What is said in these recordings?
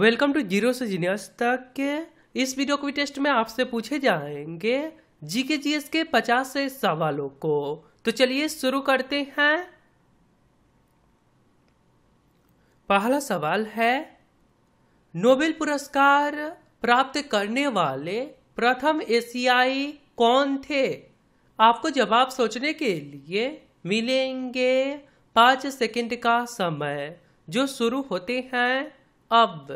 welcome to zero से genius तक के इस वीडियो को टेस्ट में आपसे पूछे जाएंगे जीके जी एस के पचास से सवालों को तो चलिए शुरू करते हैं पहला सवाल है नोबेल पुरस्कार प्राप्त करने वाले प्रथम एशियाई कौन थे आपको जवाब सोचने के लिए मिलेंगे पांच सेकंड का समय जो शुरू होते हैं अब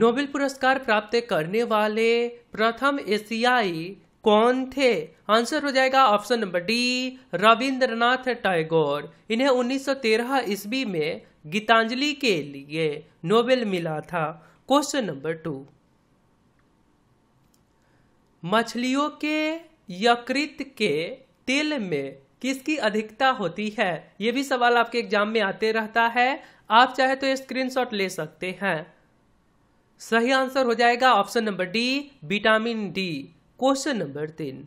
नोबेल पुरस्कार प्राप्त करने वाले प्रथम एशियाई कौन थे आंसर हो जाएगा option number D Rabindranath Tagore इन्हें 1913 ईस्वी में गीतांजलि के लिए नोबेल मिला था क्वेश्चन नंबर टू मछलियों के यकृत के तेल में किसकी अधिकता होती है ये भी सवाल आपके एग्जाम में आते रहता है आप चाहे तो स्क्रीनशॉट ले सकते हैं सही आंसर हो जाएगा option number D vitamin D question number तीन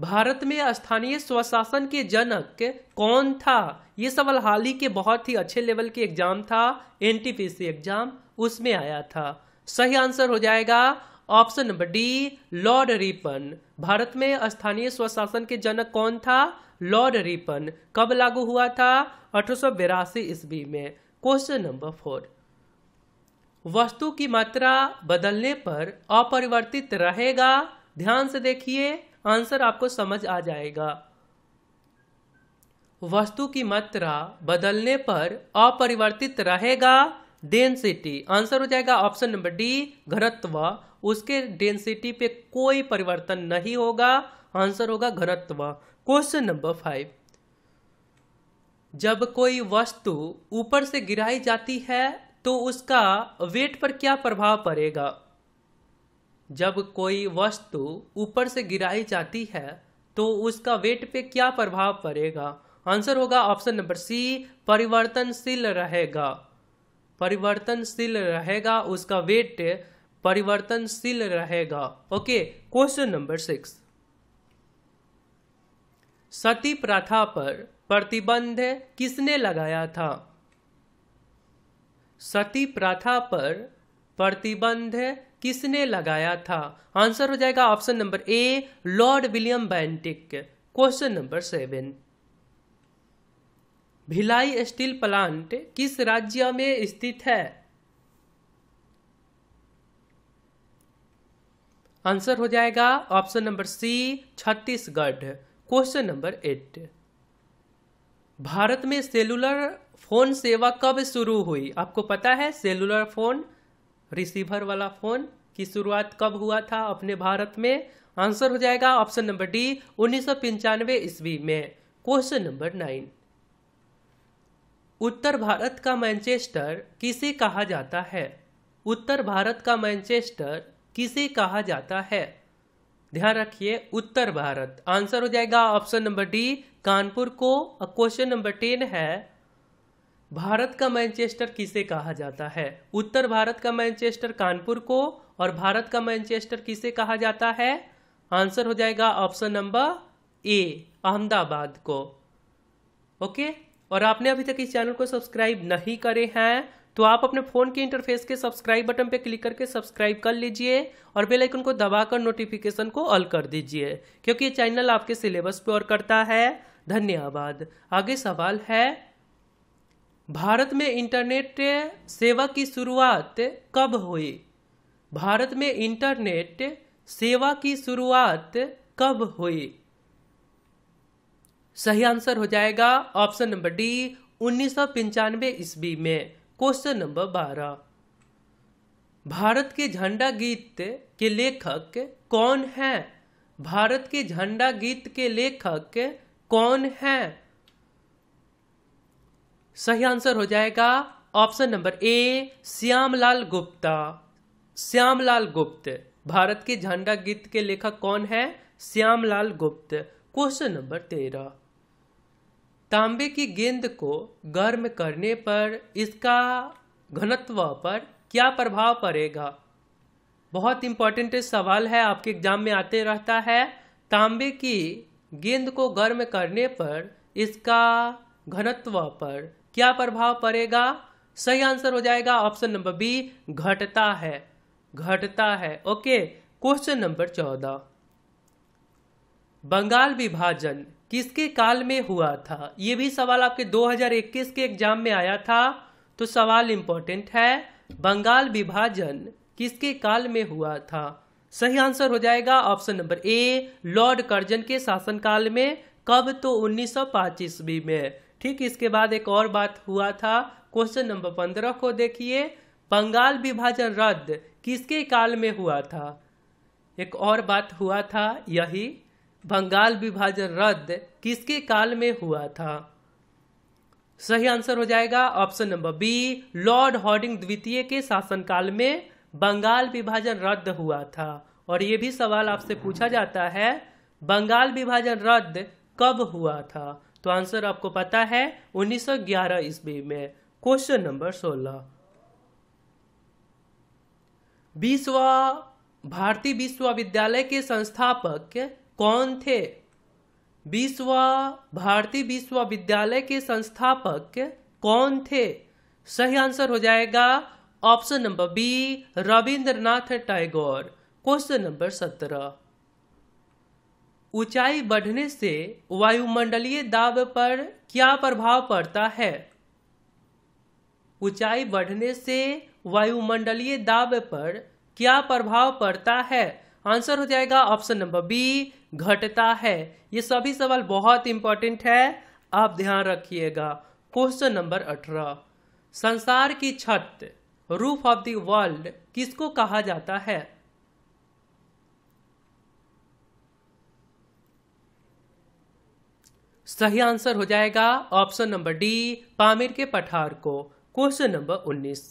भारत में स्थानीय स्वशासन के जनक कौन था ये सवाल हाल ही के बहुत ही अच्छे लेवल के एग्जाम था एनटीपीसी एग्जाम उसमें आया था सही आंसर हो जाएगा option number D lord Ripon Bharat में स्थानीय स्वशासन के जनक कौन था लॉर्ड रिपन कब लागू हुआ था अठारह ईस्वी में क्वेश्चन नंबर फोर वस्तु की मात्रा बदलने पर अपरिवर्तित रहेगा ध्यान से देखिए आंसर आपको समझ आ जाएगा वस्तु की मात्रा बदलने पर अपरिवर्तित रहेगा डेंसिटी आंसर हो जाएगा ऑप्शन नंबर डी घनत्व उसके डेंसिटी पे कोई परिवर्तन नहीं होगा आंसर होगा घनत्व क्वेश्चन नंबर फाइव जब कोई वस्तु ऊपर से गिराई जाती है तो उसका वेट पर क्या प्रभाव पड़ेगा जब कोई वस्तु ऊपर से गिराई जाती है तो उसका वेट पे क्या प्रभाव पड़ेगा आंसर होगा ऑप्शन नंबर सी परिवर्तनशील रहेगा परिवर्तनशील रहेगा उसका वेट परिवर्तनशील रहेगा okay question number six sati प्रथा पर प्रतिबंध किसने लगाया था सती प्रथा पर प्रतिबंध किसने लगाया था आंसर हो जाएगा option number A lord William Bentinck question number seven Bhilai steel plant किस राज्य में स्थित है आंसर हो जाएगा option number C Chhattisgarh question number eight Bharat में सेलुलर फोन सेवा कब शुरू हुई आपको पता है सेलुलर फोन रिसीवर वाला फोन की शुरुआत कब हुआ था अपने भारत में आंसर हो जाएगा ऑप्शन नंबर डी उन्नीस ईस्वी में क्वेश्चन नंबर नाइन उत्तर भारत का मैनचेस्टर किसे कहा जाता है उत्तर भारत का मैनचेस्टर किसे कहा जाता है ध्यान रखिए उत्तर भारत आंसर हो जाएगा ऑप्शन नंबर डी कानपुर को क्वेश्चन नंबर टेन है भारत का मैनचेस्टर किसे कहा जाता है उत्तर भारत का मैनचेस्टर कानपुर को और भारत का मैनचेस्टर किसे कहा जाता है आंसर हो जाएगा ऑप्शन नंबर ए अहमदाबाद को ओके और आपने अभी तक इस चैनल को सब्सक्राइब नहीं करे हैं तो आप अपने फ़ोन के इंटरफेस के सब्सक्राइब बटन पर क्लिक करके सब्सक्राइब कर लीजिए और बेल आइकन को दबाकर नोटिफिकेशन को ऑल कर दीजिए क्योंकि ये चैनल आपके सिलेबस पर करता है धन्यवाद आगे सवाल है भारत में इंटरनेट सेवा की शुरुआत कब हुई भारत में इंटरनेट सेवा की शुरुआत कब हुई सही आंसर हो जाएगा ऑप्शन नंबर डी उन्नीस सौ ईस्वी में क्वेश्चन नंबर बारह भारत के झंडा गीत के लेखक कौन है भारत के झंडा गीत के लेखक कौन है सही आंसर हो जाएगा option number A Shyamlal Gupta Shyamlal Gupt Bharat के झंडा गीत के लेखक कौन है श्यामलाल गुप्त क्वेश्चन नंबर तेरह तांबे की गेंद को गर्म करने पर इसका घनत्व पर क्या प्रभाव पड़ेगा बहुत इंपॉर्टेंट सवाल है आपके एग्जाम में आते रहता है तांबे की गेंद को गर्म करने पर इसका घनत्व पर क्या प्रभाव पड़ेगा सही आंसर हो जाएगा ऑप्शन नंबर बी घटता है घटता है ओके क्वेश्चन नंबर चौदह बंगाल विभाजन किसके काल में हुआ था ये भी सवाल आपके 2021 के एग्जाम में आया था तो सवाल इंपॉर्टेंट है बंगाल विभाजन किसके काल में हुआ था सही आंसर हो जाएगा option number A lord Curzon के शासनकाल में कब तो उन्नीस सौ ईस्वी में ठीक इसके बाद एक और बात हुआ था क्वेश्चन नंबर पंद्रह को देखिए बंगाल विभाजन रद्द किसके काल में हुआ था एक और बात हुआ था यही बंगाल विभाजन रद्द किसके काल में हुआ था सही आंसर हो जाएगा option number B lord Hardinge द्वितीय के शासनकाल में बंगाल विभाजन रद्द हुआ था और यह भी सवाल आपसे पूछा जाता है बंगाल विभाजन रद्द कब हुआ था तो आंसर आपको पता है 1911 ईस्वी में क्वेश्चन नंबर 16 विश्व भारतीय विश्वविद्यालय के संस्थापक कौन थे विश्व भारतीय विश्वविद्यालय के संस्थापक कौन थे सही आंसर हो जाएगा option number B Rabindranath Tagore question number सत्रह ऊंचाई बढ़ने से वायुमंडलीय दाब पर क्या प्रभाव पड़ता है ऊंचाई बढ़ने से वायुमंडलीय दाब पर क्या प्रभाव पड़ता है आंसर हो जाएगा ऑप्शन नंबर बी घटता है ये सभी सवाल बहुत इंपॉर्टेंट है आप ध्यान रखिएगा क्वेश्चन नंबर अठारह संसार की छत रूफ ऑफ द वर्ल्ड किसको कहा जाता है सही आंसर हो जाएगा ऑप्शन नंबर डी पामिर के पठार को क्वेश्चन नंबर उन्नीस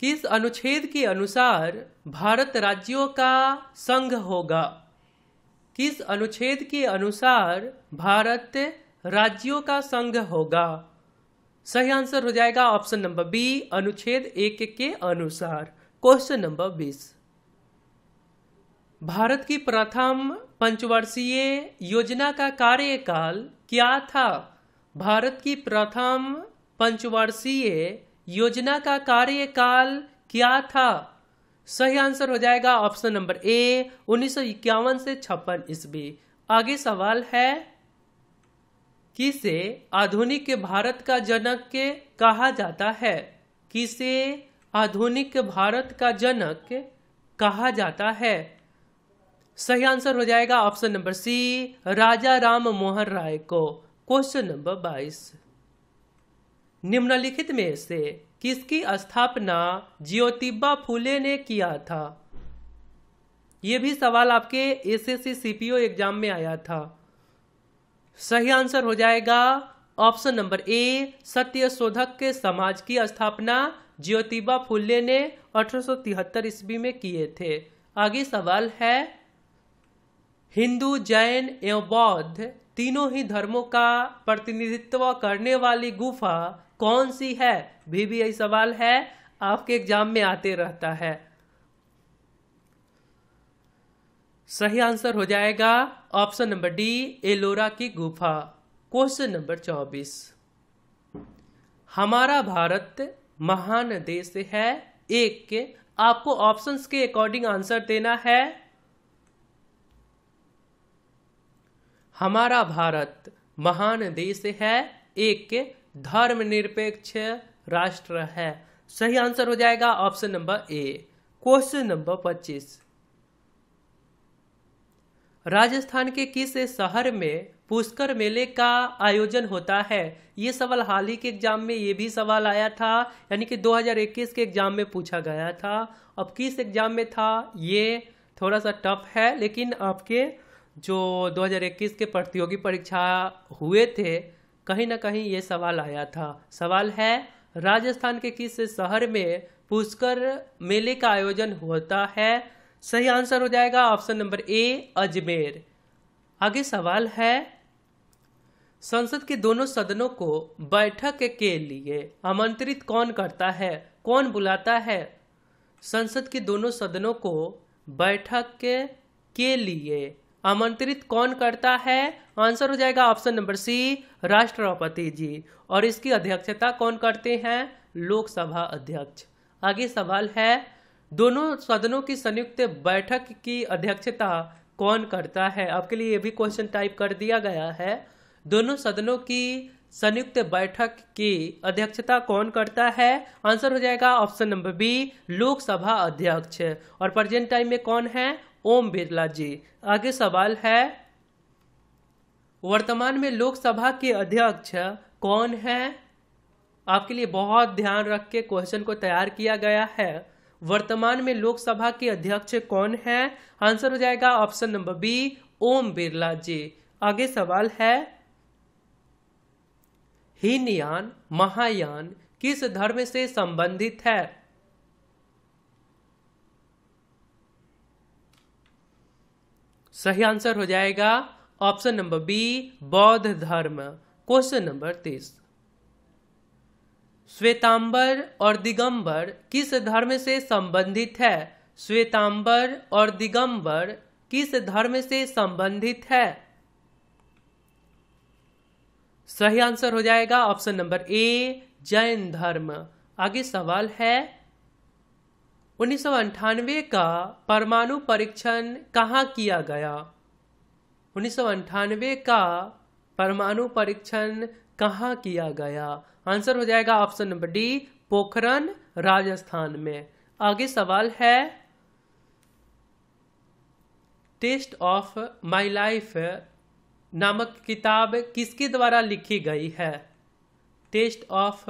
किस अनुच्छेद के अनुसार भारत राज्यों का संघ होगा किस अनुच्छेद के अनुसार भारत राज्यों का संघ होगा सही आंसर हो जाएगा ऑप्शन नंबर बी अनुच्छेद एक के अनुसार क्वेश्चन नंबर बीस भारत की प्रथम पंचवर्षीय योजना का कार्यकाल क्या था भारत की प्रथम पंचवर्षीय योजना का कार्यकाल क्या था सही आंसर हो जाएगा ऑप्शन नंबर ए उन्नीस से छप्पन ईस्वी आगे सवाल है किसे आधुनिक भारत का जनक के कहा जाता है किसे आधुनिक भारत का जनक कहा जाता है सही आंसर हो जाएगा option number C Raja Ram Mohan Roy को क्वेश्चन नंबर बाईस निम्नलिखित में से किसकी स्थापना ज्योतिबा फूले ने किया था ये भी सवाल आपके एसएससी सीपीओ एग्जाम में आया था सही आंसर हो जाएगा ऑप्शन नंबर ए सत्य शोधक के समाज की स्थापना ज्योतिबा फूले ने 1873 ईस्वी में किए थे आगे सवाल है हिंदू जैन एवं बौद्ध तीनों ही धर्मों का प्रतिनिधित्व करने वाली गुफा कौन सी है भी यही सवाल है आपके एग्जाम में आते रहता है सही आंसर हो जाएगा ऑप्शन नंबर डी एलोरा की गुफा क्वेश्चन नंबर चौबीस हमारा भारत महान देश है एक के आपको ऑप्शंस के अकॉर्डिंग आंसर देना है हमारा भारत महान देश है एक के धर्मनिरपेक्ष राष्ट्र है सही आंसर हो जाएगा option number A question number 25 Rajasthan के किस शहर में पुष्कर मेले का आयोजन होता है ये सवाल हाल ही के एग्जाम में ये भी सवाल आया था यानी कि 2021 के एग्जाम में पूछा गया था अब किस एग्जाम में था ये थोड़ा सा टफ है लेकिन आपके जो 2021 के प्रतियोगी परीक्षा हुए थे कहीं ना कहीं ये सवाल आया था सवाल है राजस्थान के किस शहर में पुष्कर मेले का आयोजन होता है सही आंसर हो जाएगा ऑप्शन नंबर ए अजमेर आगे सवाल है संसद के दोनों सदनों को बैठक के लिए आमंत्रित कौन करता है कौन बुलाता है संसद के दोनों सदनों को बैठक के लिए आमंत्रित कौन करता है आंसर हो जाएगा ऑप्शन नंबर सी राष्ट्रपति जी और इसकी अध्यक्षता कौन करते हैं लोकसभा अध्यक्ष आगे सवाल है दोनों सदनों की संयुक्त बैठक की अध्यक्षता कौन करता है आपके लिए ये भी क्वेश्चन टाइप कर दिया गया है दोनों सदनों की संयुक्त बैठक की अध्यक्षता कौन करता है आंसर हो जाएगा ऑप्शन नंबर बी लोकसभा अध्यक्ष और प्रेजेंट टाइम में कौन है ओम बिरला जी आगे सवाल है वर्तमान में लोकसभा के अध्यक्ष कौन है आपके लिए बहुत ध्यान रख के क्वेश्चन को तैयार किया गया है वर्तमान में लोकसभा के अध्यक्ष कौन है आंसर हो जाएगा option number B Om Birla ji आगे सवाल है हीनयान महायान किस धर्म से संबंधित है सही आंसर हो जाएगा ऑप्शन नंबर बी बौद्ध धर्म क्वेश्चन नंबर तीस श्वेतांबर और दिगंबर किस धर्म से संबंधित है श्वेतांबर और दिगंबर किस धर्म से संबंधित है सही आंसर हो जाएगा ऑप्शन नंबर ए जैन धर्म आगे सवाल है उन्नीस का परमाणु परीक्षण कहाँ किया गया उन्नीस का परमाणु परीक्षण कहाँ किया गया आंसर हो जाएगा option number D Pokhran Rajasthan में आगे सवाल है टेस्ट ऑफ माई लाइफ नामक किताब किसके द्वारा लिखी गई है टेस्ट ऑफ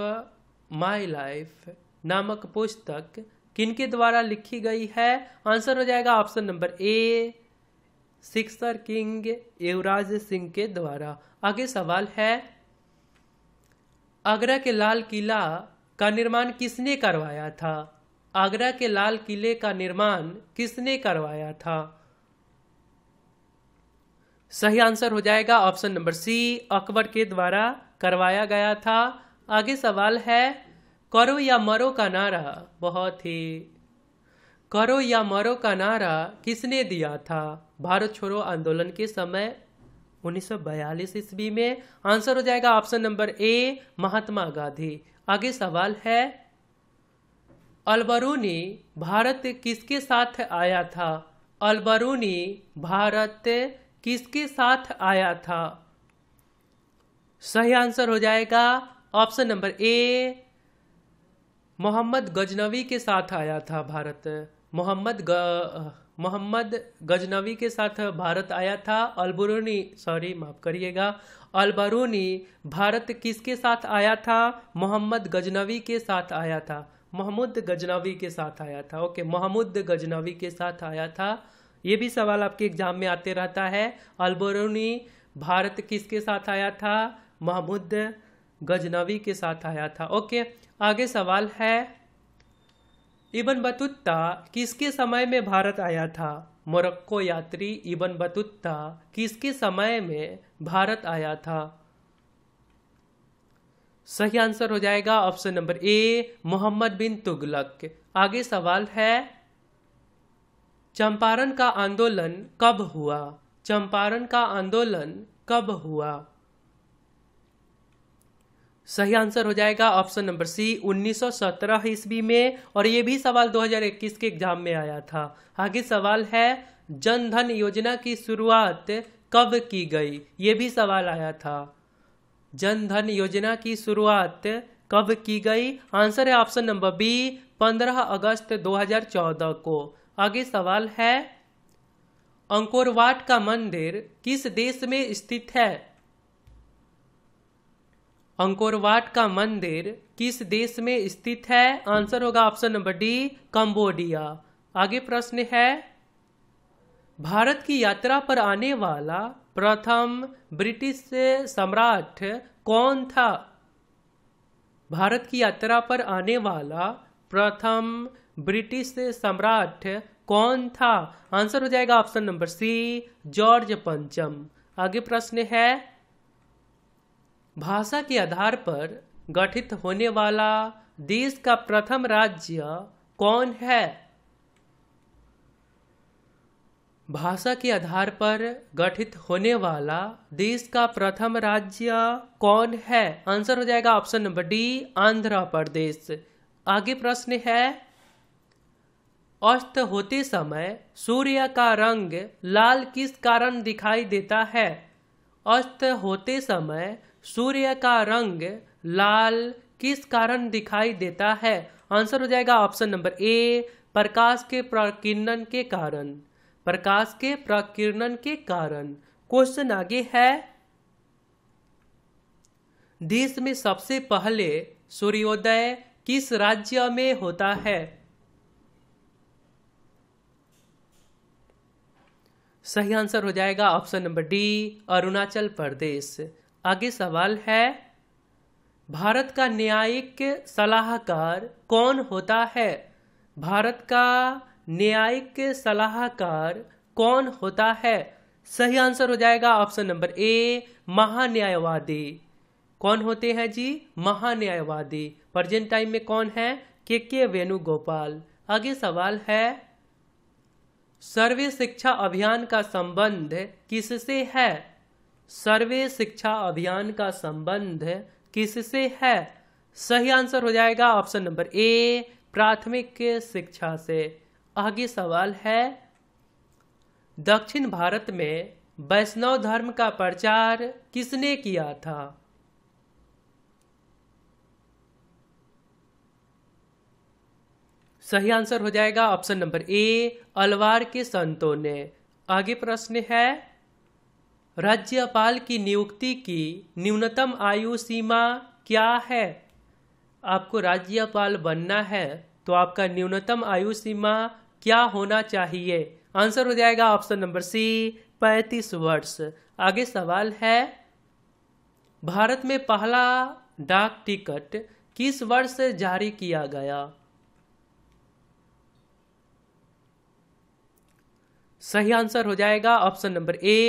माई लाइफ नामक पुस्तक किनके द्वारा लिखी गई है आंसर हो जाएगा option number A sixer king Yuvraj Singh के द्वारा आगे सवाल है आगरा के लाल किला का निर्माण किसने करवाया था आगरा के लाल किले का निर्माण किसने करवाया था सही आंसर हो जाएगा ऑप्शन नंबर सी अकबर के द्वारा करवाया गया था आगे सवाल है करो या मरो का नारा बहुत ही करो या मरो का नारा किसने दिया था भारत छोड़ो आंदोलन के समय 1942 ईस्वी में आंसर हो जाएगा option number A Mahatma Gandhi आगे सवाल है अलबरूनी भारत किसके साथ आया था अलबरूनी भारत किसके साथ आया था सही आंसर हो जाएगा option number A Mohammad Ghaznavi के साथ आया था भारत मोहम्मद ग मोहम्मद गजनवी के साथ भारत आया था अलबरूनी सॉरी माफ़ करिएगा अलबरूनी भारत किसके साथ आया था मोहम्मद गजनवी के साथ आया था मोहम्मद गजनवी के साथ आया था ओके मोहम्मद गजनवी के साथ आया था ये भी सवाल आपके एग्जाम में आते रहता है अलबरूनी भारत किसके साथ आया था मोहम्मद गजनवी के साथ आया था ओके आगे सवाल है इबन बतुत्ता किसके समय में भारत आया था मोरक्को यात्री इबन बतुत्ता किसके समय में भारत आया था सही आंसर हो जाएगा option number A Muhammad bin Tughlaq आगे सवाल है चंपारण का आंदोलन कब हुआ चंपारण का आंदोलन कब हुआ सही आंसर हो जाएगा ऑप्शन नंबर सी 1917 ईस्वी में और ये भी सवाल 2021 के एग्जाम में आया था आगे सवाल है जन धन योजना की शुरुआत कब की गई ये भी सवाल आया था जन धन योजना की शुरुआत कब की गई आंसर है ऑप्शन नंबर बी 15 अगस्त 2014 को आगे सवाल है अंकोरवाट का मंदिर किस देश में स्थित है अंकोरवाट का मंदिर किस देश में स्थित है आंसर होगा ऑप्शन नंबर डी कंबोडिया आगे प्रश्न है भारत की यात्रा पर आने वाला प्रथम ब्रिटिश सम्राट कौन था भारत की यात्रा पर आने वाला प्रथम ब्रिटिश सम्राट कौन था आंसर हो जाएगा ऑप्शन नंबर सी जॉर्ज पंचम आगे प्रश्न है भाषा के आधार पर गठित होने वाला देश का प्रथम राज्य कौन है भाषा के आधार पर गठित होने वाला देश का प्रथम राज्य कौन है आंसर हो जाएगा option number D Andhra Pradesh आगे प्रश्न है अस्त होते समय सूर्य का रंग लाल किस कारण दिखाई देता है अस्त होते समय सूर्य का रंग लाल किस कारण दिखाई देता है आंसर हो जाएगा ऑप्शन नंबर ए प्रकाश के प्रकीर्णन के कारण प्रकाश के प्रकीर्णन के कारण क्वेश्चन आगे है देश में सबसे पहले सूर्योदय किस राज्य में होता है सही आंसर हो जाएगा option number D Arunachal Pradesh आगे सवाल है भारत का न्यायिक सलाहकार कौन होता है भारत का न्यायिक सलाहकार कौन होता है सही आंसर हो जाएगा ऑप्शन नंबर ए महान्यायवादी कौन होते हैं जी महान्यायवादी प्रेजेंट टाइम में कौन है के के वेणुगोपाल आगे सवाल है सर्वे शिक्षा अभियान का संबंध किससे है सर्वे शिक्षा अभियान का संबंध किससे है सही आंसर हो जाएगा ऑप्शन नंबर ए प्राथमिक शिक्षा से आगे सवाल है दक्षिण भारत में वैष्णव धर्म का प्रचार किसने किया था सही आंसर हो जाएगा ऑप्शन नंबर ए अलवार के संतों ने आगे प्रश्न है राज्यपाल की नियुक्ति की न्यूनतम आयु सीमा क्या है आपको राज्यपाल बनना है तो आपका न्यूनतम आयु सीमा क्या होना चाहिए आंसर हो जाएगा ऑप्शन नंबर सी पैंतीस वर्ष आगे सवाल है भारत में पहला डाक टिकट किस वर्ष जारी किया गया सही आंसर हो जाएगा ऑप्शन नंबर ए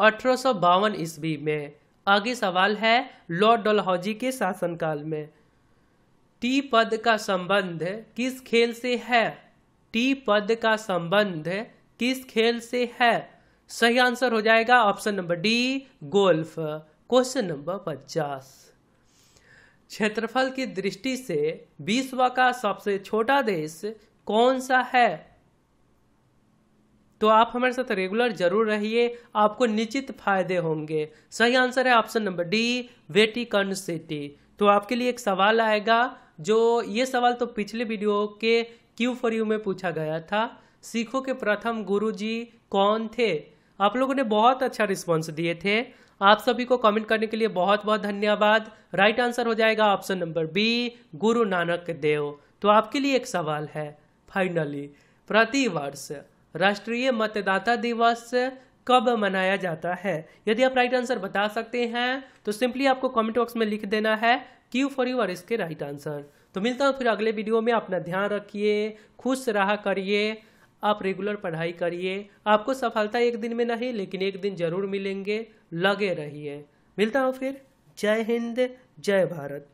अठारह ईस्वी में आगे सवाल है लॉर्ड डलहौजी के शासनकाल में टी पद का संबंध किस खेल से है टी पद का संबंध किस खेल से है सही आंसर हो जाएगा option number D golf question number पचास क्षेत्रफल की दृष्टि से विश्व का सबसे छोटा देश कौन सा है तो आप हमारे साथ रेगुलर जरूर रहिए आपको निश्चित फायदे होंगे सही आंसर है option number D Vatican city तो आपके लिए एक सवाल आएगा जो ये सवाल तो पिछले वीडियो के क्यू फॉर यू में पूछा गया था सिखों के प्रथम गुरु जी कौन थे आप लोगों ने बहुत अच्छा रिस्पॉन्स दिए थे आप सभी को कमेंट करने के लिए बहुत बहुत धन्यवाद राइट आंसर हो जाएगा ऑप्शन नंबर बी गुरु नानक देव तो आपके लिए एक सवाल है फाइनली प्रतिवर्ष राष्ट्रीय मतदाता दिवस कब मनाया जाता है यदि आप राइट आंसर बता सकते हैं तो सिंपली आपको कमेंट बॉक्स में लिख देना है क्यू फॉर यू और इसके राइट आंसर तो मिलता हूँ फिर अगले वीडियो में अपना ध्यान रखिए खुश रहा करिए आप रेगुलर पढ़ाई करिए आपको सफलता एक दिन में नहीं लेकिन एक दिन जरूर मिलेंगे लगे रहिए मिलता हूँ फिर जय हिंद जय भारत